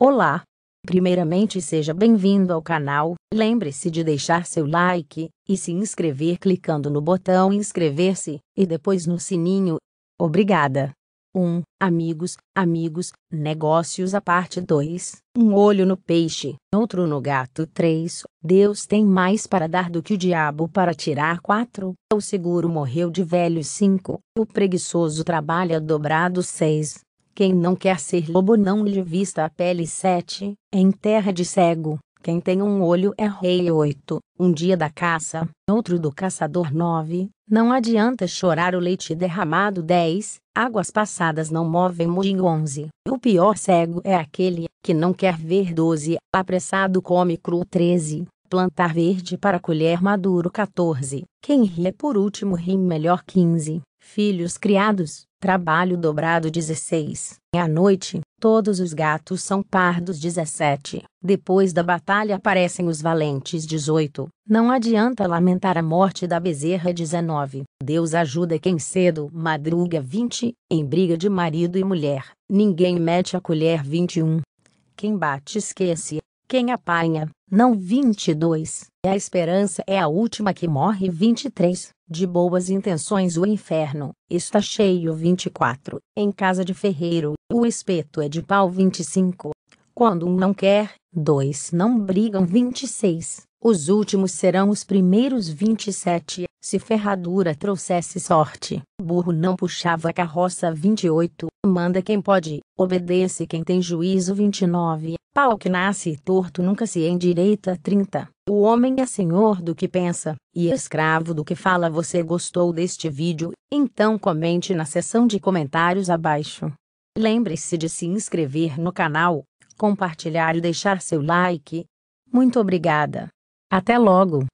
Olá! Primeiramente seja bem-vindo ao canal, lembre-se de deixar seu like, e se inscrever clicando no botão inscrever-se, e depois no sininho. Obrigada! 1. Um, amigos, amigos, negócios a parte 2. Um olho no peixe, outro no gato 3. Deus tem mais para dar do que o diabo para tirar 4. O seguro morreu de velho 5. O preguiçoso trabalha dobrado 6. Quem não quer ser lobo não lhe vista a pele 7, em terra de cego. Quem tem um olho é rei 8, um dia da caça, outro do caçador 9, não adianta chorar o leite derramado 10, águas passadas não movem moinho 11. O pior cego é aquele que não quer ver 12, apressado come cru 13, plantar verde para colher maduro 14, quem ri é por último ri melhor 15. Filhos criados, Trabalho dobrado 16. À noite, todos os gatos são pardos 17. Depois da batalha aparecem os valentes 18. Não adianta lamentar a morte da bezerra 19. Deus ajuda quem cedo madruga 20. Em briga de marido e mulher, ninguém mete a colher 21. Quem bate esquece. Quem apanha, não 22. É a esperança é a última que morre 23. De boas intenções o inferno está cheio 24. Em casa de ferreiro, o espeto é de pau 25. Quando um não quer, dois não brigam 26. Os últimos serão os primeiros 27. Se ferradura trouxesse sorte, burro não puxava a carroça 28, manda quem pode, obedece quem tem juízo 29, pau que nasce torto nunca se endireita 30. O homem é senhor do que pensa, e escravo do que fala. Você gostou deste vídeo? Então comente na seção de comentários abaixo. Lembre-se de se inscrever no canal, compartilhar e deixar seu like. Muito obrigada. Até logo!